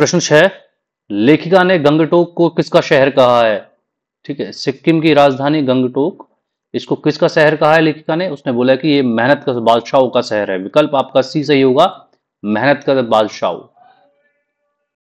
प्रश्न छह लेखिका ने गंगटोक को किसका शहर कहा है ठीक है सिक्किम की राजधानी गंगटोक इसको किसका शहर कहा है लेखिका ने उसने बोला कि ये मेहनत का बादशाहों का शहर है विकल्प आपका सी सही होगा मेहनत का बादशाह